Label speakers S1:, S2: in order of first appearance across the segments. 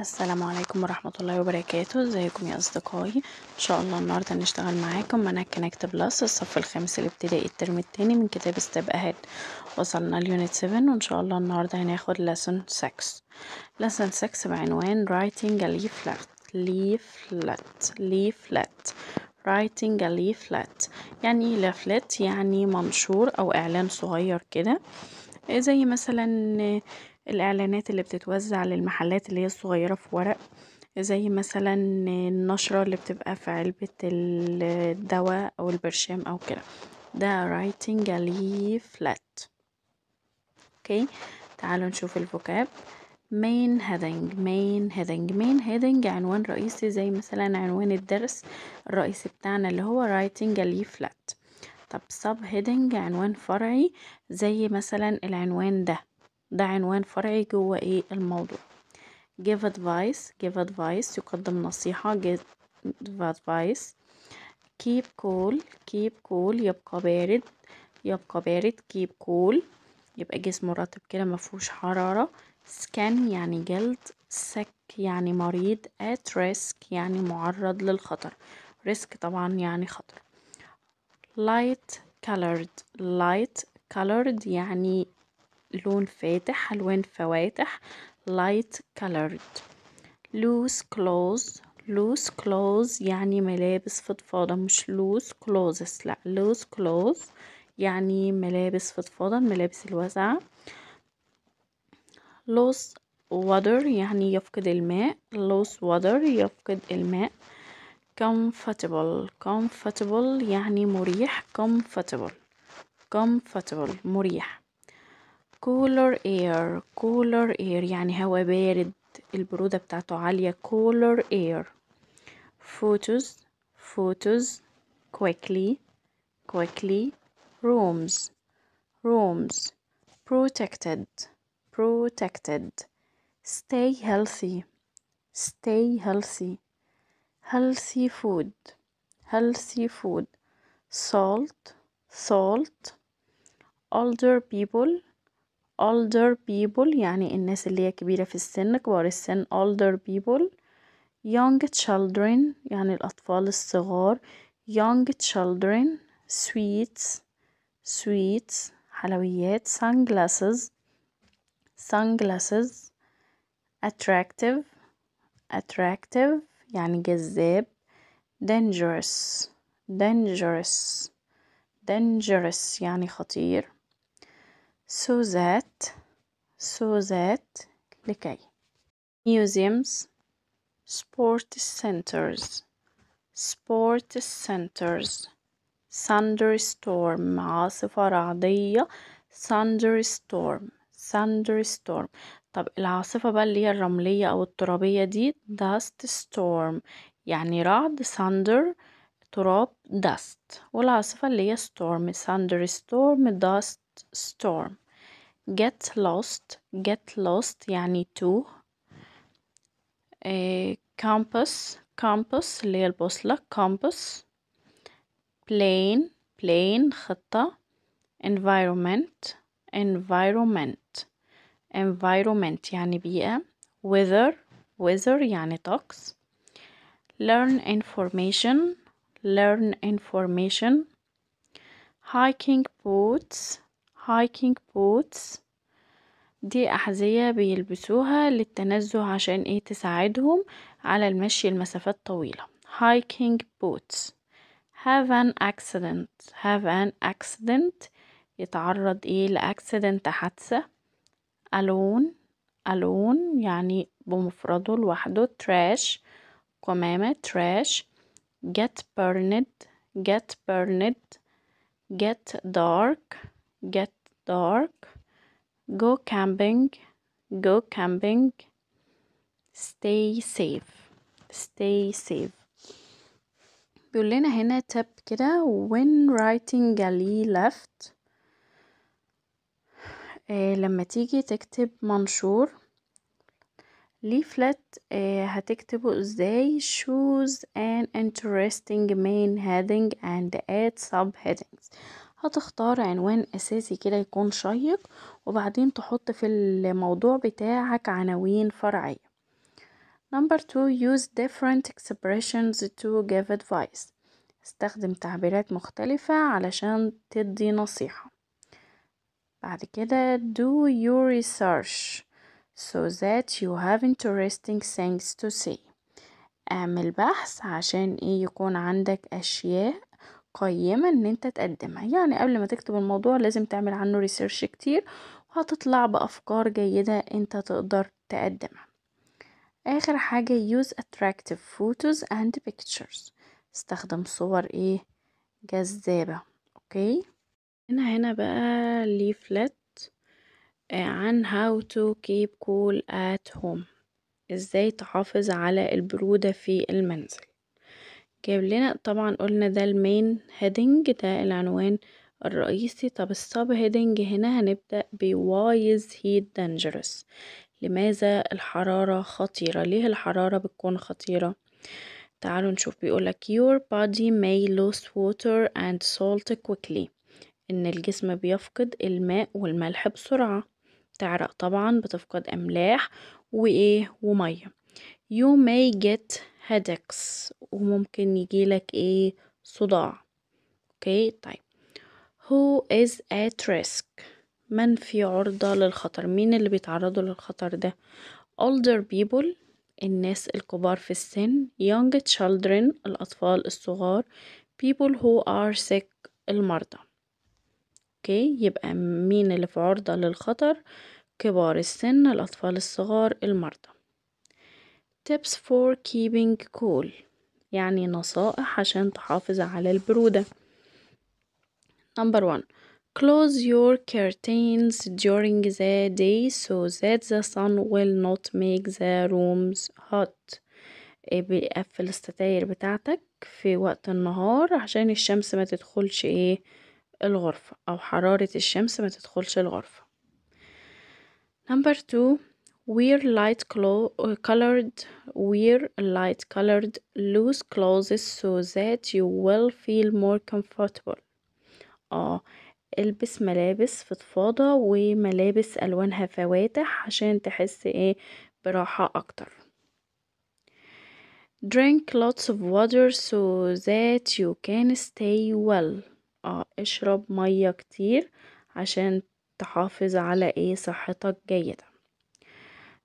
S1: السلام عليكم ورحمة الله وبركاته ازيكم يا اصدقائي ان شاء الله النهاردة هنشتغل معاكم منها كنكت بلس الصف الخامس الابتدائي الترم التاني من كتاب ستيب اهيد وصلنا اليونت 7 وان شاء الله النهاردة هناخد لسن 6 لسن 6 بعنوان writing a leaflet leaflet leaflet writing a leaflet يعني ايه leaflet يعني منشور او اعلان صغير كده إيه، زي مثلا الإعلانات اللي بتتوزع للمحلات اللي هي الصغيرة في ورق زي مثلا النشرة اللي بتبقى في علبة الدواء أو البرشام أو كده ده writing a leaflet اوكي تعالوا نشوف الفوكاب main heading main heading main heading عنوان رئيسي زي مثلا عنوان الدرس الرئيسي بتاعنا اللي هو writing a leaflet طب sub heading عنوان فرعي زي مثلا العنوان ده ده عنوان فرعي جوه ايه الموضوع give advice give advice يقدم نصيحة give advice keep cool keep cool يبقى بارد يبقى بارد keep cool يبقى جسمه رطب كده مفهوش حرارة scan يعني جلد sick يعني مريض at risk يعني معرض للخطر risk طبعا يعني خطر light colored light colored يعني لون فاتح ألوان فواتح light colored loose clothes loose clothes يعني ملابس فضفاضة مش loose clothes لا loose clothes يعني ملابس فضفاضة ملابس الوزع lose water يعني يفقد الماء lose water يفقد الماء comfortable comfortable يعني مريح comfortable comfortable مريح cooler air cooler air يعني هواء بارد البرودة بتاعته عالية cooler air photos photos quickly quickly rooms rooms protected protected stay healthy stay healthy healthy food healthy food salt salt older people older people يعني الناس اللي هي كبيرة في السن كبار السن older people young children يعني الأطفال الصغار young children sweets sweets حلويات sunglasses sunglasses attractive attractive يعني جذاب dangerous dangerous dangerous يعني خطير سوزات سوزات لكي museums sport centers sport centers thunderstorm عاصفة رعدية thunderstorm thunderstorm طب العاصفة بقى اللي هي الرملية أو الترابية دي dust storm يعني رعد thunder تراب dust والعاصفة اللي هي storm thunderstorm dust storm get lost get lost يعني توه uh, eh, compass compass اللي هي البوصلة compass plane plane خطة environment environment environment يعني بيئة weather weather يعني طقس learn information learn information hiking boots hiking boots دي أحذية بيلبسوها للتنزه عشان ايه تساعدهم على المشي لمسافات طويلة hiking boots have an accident have an accident يتعرض ايه لأكسيدنت حادثة alone alone يعني بمفرده لوحده trash قمامة trash get burned get burned get dark get dark, go camping, go camping, stay safe, stay safe. بيقول لنا هنا تاب كده when writing a left آه لما تيجي تكتب منشور leaflet آه هتكتبه ازاي choose an interesting main heading and add subheadings هتختار عنوان أساسي كده يكون شيق وبعدين تحط في الموضوع بتاعك عناوين فرعية Number 2 use different expressions to give advice استخدم تعبيرات مختلفة علشان تدي نصيحة بعد كده do your research so that you have interesting things to say اعمل بحث عشان ايه يكون عندك اشياء قيمة ان انت تقدمها يعني قبل ما تكتب الموضوع لازم تعمل عنه ريسيرش كتير وهتطلع بأفكار جيدة انت تقدر تقدمها آخر حاجة use attractive photos and pictures استخدم صور ايه جذابة اوكي هنا هنا بقى ليفلت آه، عن how to keep cool at home ازاي تحافظ على البرودة في المنزل جايب لنا طبعا قلنا ده المين هيدنج ده العنوان الرئيسي طب السب هيدنج هنا هنبدأ از هيت دانجرس لماذا الحرارة خطيرة ليه الحرارة بتكون خطيرة تعالوا نشوف بيقولك your body may lose water and salt quickly إن الجسم بيفقد الماء والملح بسرعة تعرق طبعا بتفقد أملاح وإيه ومية you may get هيدكس وممكن يجيلك ايه صداع اوكي طيب who is at risk من في عرضة للخطر مين اللي بيتعرضوا للخطر ده older people الناس الكبار في السن young children الأطفال الصغار people who are sick المرضى اوكي يبقى مين اللي في عرضة للخطر كبار السن الأطفال الصغار المرضى tips for keeping cool يعني نصائح عشان تحافظ على البرودة number one close your curtains during the day so that the sun will not make the rooms hot بيقفل الستاير بتاعتك في وقت النهار عشان الشمس ما تدخلش ايه الغرفة او حرارة الشمس ما تدخلش الغرفة number two Wear light uh, colored, wear light colored loose clothes so that you will feel more comfortable. اه البس ملابس فضفاضة وملابس ألوانها فواتح عشان تحس ايه براحة أكتر. Drink lots of water so that you can stay well. اه اشرب مية كتير عشان تحافظ على ايه صحتك جيدة.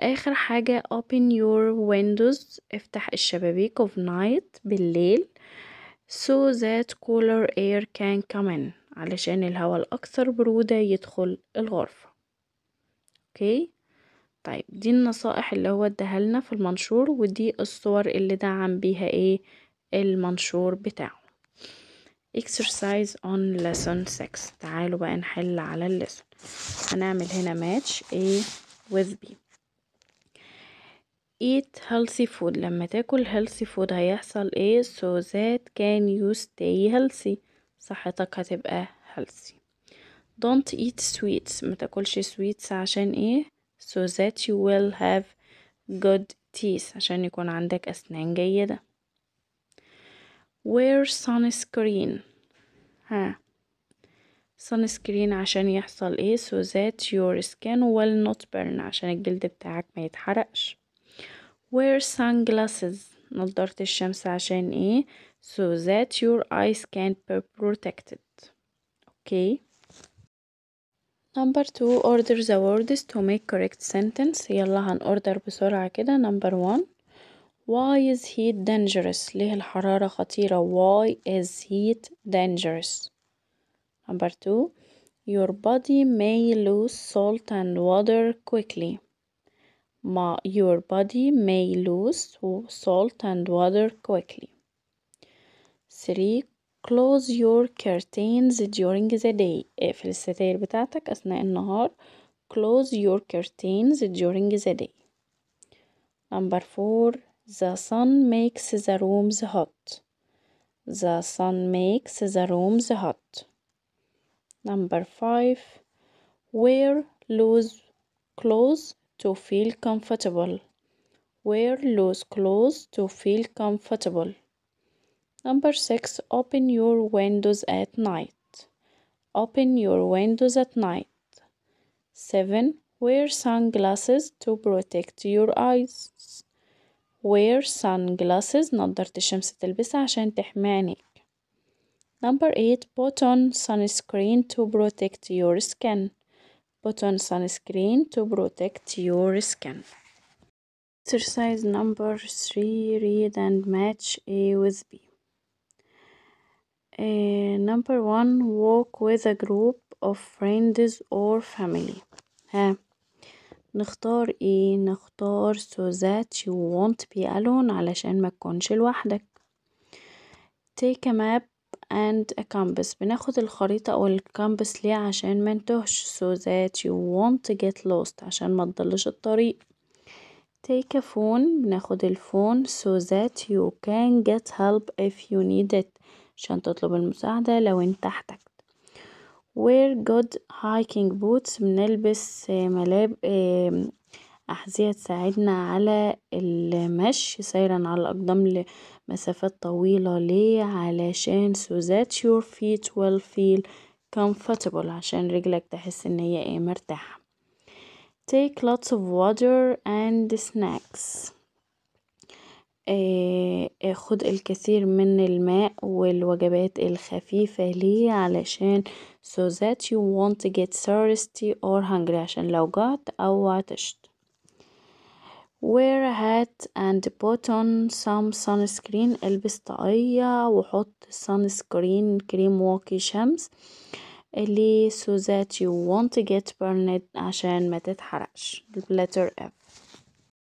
S1: آخر حاجة open your windows افتح الشبابيك of night بالليل so that cooler air can come in علشان الهواء الأكثر برودة يدخل الغرفة اوكي طيب دي النصائح اللي هو اداها لنا في المنشور ودي الصور اللي دعم بيها ايه المنشور بتاعه exercise on lesson 6 تعالوا بقى نحل على الليسون هنعمل هنا match A with B eat healthy food لما تاكل healthy food هيحصل ايه so that can you stay healthy صحتك هتبقى healthy don't eat sweets ما تاكلش sweets عشان ايه so that you will have good teeth عشان يكون عندك أسنان جيدة wear sunscreen ها sunscreen عشان يحصل ايه so that your skin will not burn عشان الجلد بتاعك ما يتحرقش wear sunglasses نظارة الشمس عشان ايه so that your eyes can be protected okay number two order the words to make correct sentence يلا هن بسرعة كده number one why is heat dangerous ليه الحرارة خطيرة why is heat dangerous number two your body may lose salt and water quickly your body may lose salt and water quickly. 3. Close your curtains during the day اقفل الستاير بتاعتك أثناء النهار Close your curtains during the day Number 4 The sun makes the rooms hot The sun makes the rooms hot Number 5 Wear loose clothes to feel comfortable. Wear loose clothes to feel comfortable. Number six, open your windows at night. Open your windows at night. Seven, wear sunglasses to protect your eyes. Wear sunglasses نظارة الشمس تلبسها عشان تحمي عينيك. Number 8 put on sunscreen to protect your skin. Put on sunscreen to protect your skin. Exercise number three read and match A with B. Uh, number one walk with a group of friends or family. ها نختار ايه نختار so that you won't be alone علشان ما تكونش لوحدك take a map and a compass بناخد الخريطة أو الكامبس ليه عشان منتهش so that you won't get lost عشان ما تضلش الطريق take a phone بناخد الفون so that you can get help if you need it عشان تطلب المساعدة لو انت احتجت wear good hiking boots بنلبس آه، ملاب أحذية تساعدنا علي المشي سيرا على الأقدام لمسافات طويلة ليه علشان so that your feet will feel comfortable عشان رجلك تحس ان هي ايه مرتاحة take lots of water and snacks آه، آه، خد الكثير من الماء والوجبات الخفيفة ليه علشان so that you won't get thirsty or hungry عشان لو جعت أو عطشت wear a hat and put on some sunscreen البس طاقية وحط sunscreen كريم واقي شمس اللي so that you won't get burned عشان ما تتحرقش letter F